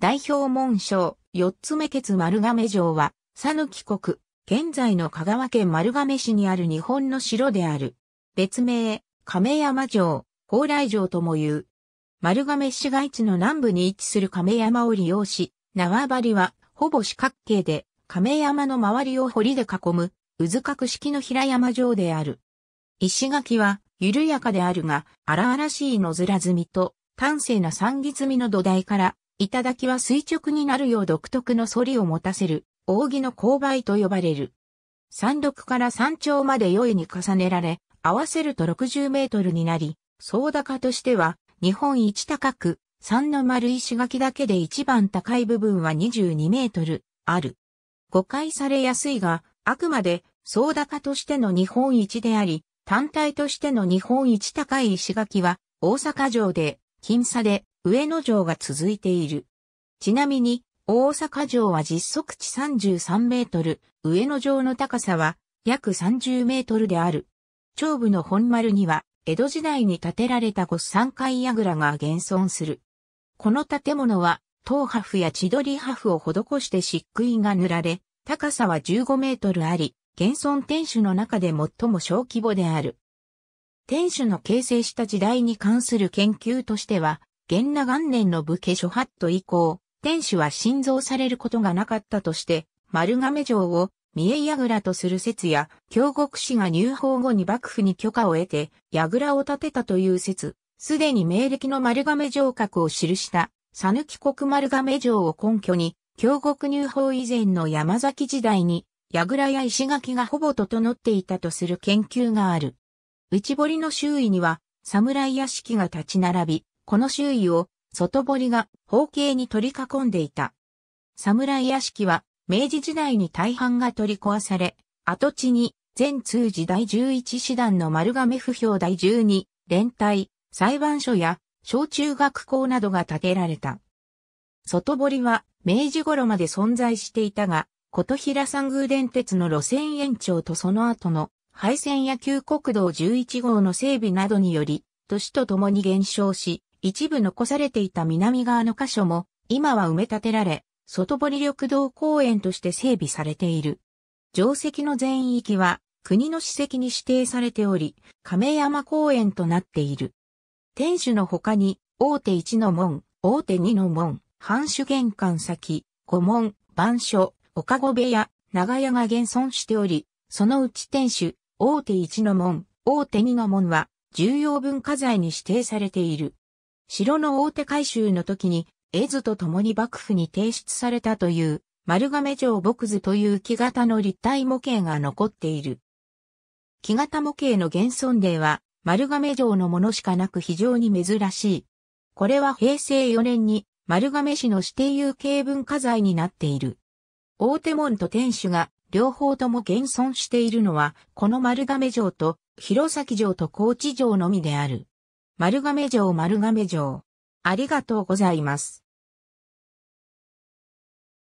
代表紋章、四つ目決丸亀城は、佐抜国、現在の香川県丸亀市にある日本の城である。別名、亀山城、高麗城とも言う。丸亀市街地の南部に位置する亀山を利用し、縄張りは、ほぼ四角形で、亀山の周りを堀で囲む、渦角式の平山城である。石垣は、緩やかであるが、荒々しい野面積みと、端正な三木積みの土台から、頂は垂直になるよう独特の反りを持たせる、扇の勾配と呼ばれる。山麓から山頂まで余いに重ねられ、合わせると60メートルになり、総高としては、日本一高く、三の丸石垣だけで一番高い部分は22メートル、ある。誤解されやすいが、あくまで、総高としての日本一であり、単体としての日本一高い石垣は、大阪城で、金差で、上野城が続いている。ちなみに、大阪城は実測値33メートル、上野城の高さは約30メートルである。長部の本丸には、江戸時代に建てられた御三階櫓が現存する。この建物は、東破布や千鳥破布を施して漆喰が塗られ、高さは15メートルあり、現存天守の中で最も小規模である。天守の形成した時代に関する研究としては、元那元年の武家諸法度以降、天守は新造されることがなかったとして、丸亀城を三重櫓とする説や、京極氏が入法後に幕府に許可を得て、櫓を建てたという説、すでに明暦の丸亀城郭を記した、佐抜国丸亀城を根拠に、京国入法以前の山崎時代に、櫓や石垣がほぼ整っていたとする研究がある。内堀の周囲には、侍屋敷が立ち並び、この周囲を外堀が方形に取り囲んでいた。侍屋敷は明治時代に大半が取り壊され、跡地に全通時第11師団の丸亀不評第12連隊裁判所や小中学校などが建てられた。外堀は明治頃まで存在していたが、琴平山宮電鉄の路線延長とその後の廃線や旧国道11号の整備などにより、市とともに減少し、一部残されていた南側の箇所も、今は埋め立てられ、外堀緑道公園として整備されている。城跡の全域は、国の史跡に指定されており、亀山公園となっている。天守の他に、大手一の門、大手二の門、藩主玄関先、五門、番所、岡子部屋、長屋が現存しており、そのうち天守、大手一の門、大手二の門は、重要文化財に指定されている。城の大手改修の時に、絵図と共に幕府に提出されたという、丸亀城木図という木型の立体模型が残っている。木型模型の現存例は、丸亀城のものしかなく非常に珍しい。これは平成4年に丸亀市の指定有形文化財になっている。大手門と天守が両方とも現存しているのは、この丸亀城と弘前城と高知城のみである。丸亀城丸亀城。ありがとうございます。